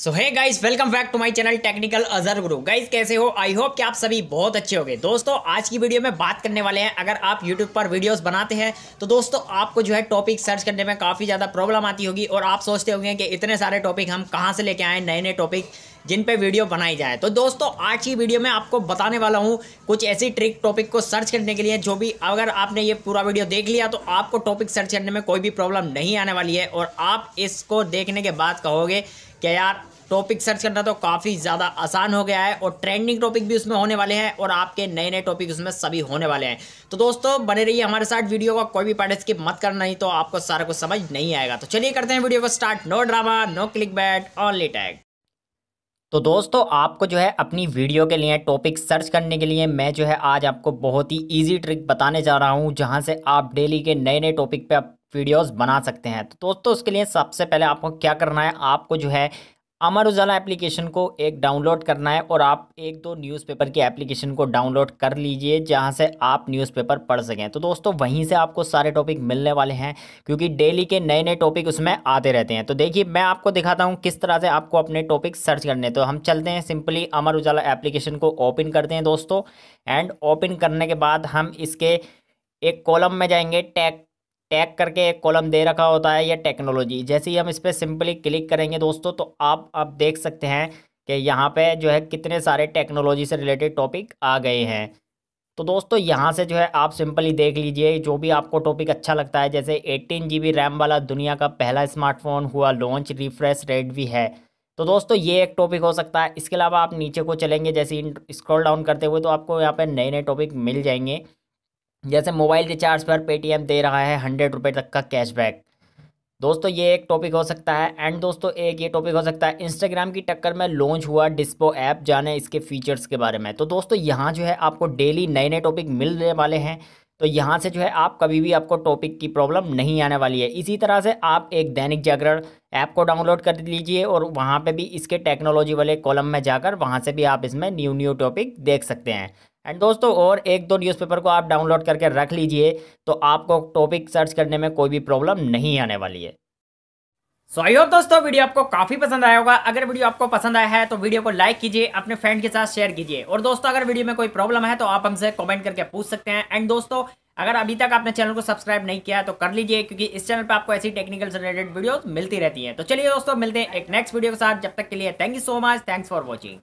so hi guys welcome back to my channel technical Azhar Guru guys कैसे हो I hope कि आप सभी बहुत अच्छे होंगे दोस्तों आज की वीडियो में बात करने वाले हैं अगर आप यूट्यूब पर वीडियोस बनाते हैं तो दोस्तों आपको जो है टॉपिक सर्च करने में काफ़ी ज़्यादा प्रॉब्लम आती होगी और आप सोचते होंगे कि इतने सारे टॉपिक हम कहाँ से लेके आए नए नए टॉपिक जिन पे वीडियो बनाई जाए तो दोस्तों आज की वीडियो में आपको बताने वाला हूँ कुछ ऐसी ट्रिक टॉपिक को सर्च करने के लिए जो भी अगर आपने ये पूरा वीडियो देख लिया तो आपको टॉपिक सर्च करने में कोई भी प्रॉब्लम नहीं आने वाली है और आप इसको देखने के बाद कहोगे कि यार टॉपिक सर्च करना तो काफ़ी ज़्यादा आसान हो गया है और ट्रेंडिंग टॉपिक भी उसमें होने वाले हैं और आपके नए नए टॉपिक उसमें सभी होने वाले हैं तो दोस्तों बने रहिए हमारे साथ वीडियो का कोई भी पार्ट स्किप मत करना नहीं तो आपको सारा कुछ समझ नहीं आएगा तो चलिए करते हैं वीडियो को start no drama no clickbait only tag तो दोस्तों आपको जो है अपनी वीडियो के लिए टॉपिक सर्च करने के लिए मैं जो है आज आपको बहुत ही इजी ट्रिक बताने जा रहा हूं जहां से आप डेली के नए नए टॉपिक पे आप वीडियोस बना सकते हैं तो दोस्तों उसके लिए सबसे पहले आपको क्या करना है आपको जो है अमर उजाला एप्लीकेशन को एक डाउनलोड करना है और आप एक दो न्यूज़पेपर की एप्लीकेशन को डाउनलोड कर लीजिए जहां से आप न्यूज़पेपर पढ़ सकें तो दोस्तों वहीं से आपको सारे टॉपिक मिलने वाले हैं क्योंकि डेली के नए नए टॉपिक उसमें आते रहते हैं तो देखिए मैं आपको दिखाता हूं किस तरह से आपको अपने टॉपिक सर्च करने तो हम चलते हैं सिंपली अमर उजाला एप्लीकेशन को ओपन करते हैं दोस्तों एंड ओपन करने के बाद हम इसके एक कॉलम में जाएंगे टैग टैग करके एक कॉलम दे रखा होता है ये टेक्नोलॉजी जैसे ही हम इस पर सिंपली क्लिक करेंगे दोस्तों तो आप अब देख सकते हैं कि यहाँ पे जो है कितने सारे टेक्नोलॉजी से रिलेटेड टॉपिक आ गए हैं तो दोस्तों यहाँ से जो है आप सिंपली देख लीजिए जो भी आपको टॉपिक अच्छा लगता है जैसे एटीन जी रैम वाला दुनिया का पहला स्मार्टफोन हुआ लॉन्च रिफ्रेश रेट भी है तो दोस्तों ये एक टॉपिक हो सकता है इसके अलावा आप नीचे को चलेंगे जैसे स्क्रॉल डाउन करते हुए तो आपको यहाँ पर नए नए टॉपिक मिल जाएंगे जैसे मोबाइल रिचार्ज पर पेटीएम दे रहा है हंड्रेड रुपये तक का कैशबैक दोस्तों ये एक टॉपिक हो सकता है एंड दोस्तों एक ये टॉपिक हो सकता है इंस्टाग्राम की टक्कर में लॉन्च हुआ डिस्पो ऐप जाने इसके फीचर्स के बारे में तो दोस्तों यहाँ जो है आपको डेली नए नए टॉपिक मिलने वाले हैं तो यहाँ से जो है आप कभी भी आपको टॉपिक की प्रॉब्लम नहीं आने वाली है इसी तरह से आप एक दैनिक जागरण ऐप को डाउनलोड कर लीजिए और वहाँ पे भी इसके टेक्नोलॉजी वाले कॉलम में जाकर वहाँ से भी आप इसमें न्यू न्यू टॉपिक देख सकते हैं एंड दोस्तों और एक दो न्यूज़पेपर को आप डाउनलोड करके रख लीजिए तो आपको टॉपिक सर्च करने में कोई भी प्रॉब्लम नहीं आने वाली है सो आई होप दोस्तों वीडियो आपको काफी पसंद आया होगा अगर वीडियो आपको पसंद आया है तो वीडियो को लाइक कीजिए अपने फ्रेंड के साथ शेयर कीजिए और दोस्तों अगर वीडियो में कोई प्रॉब्लम है तो आप हमसे कमेंट करके पूछ सकते हैं एंड दोस्तों अगर अभी तक आपने चैनल को सब्सक्राइब नहीं किया तो कर लीजिए क्योंकि इस चैनल पर आपको ऐसी टेक्निकल से रिलेटेड वीडियो मिलती रहती है तो चलिए दोस्तों मिलते हैं एक नेक्स्ट वीडियो के साथ जब तक के लिए thank you so much thanks for watching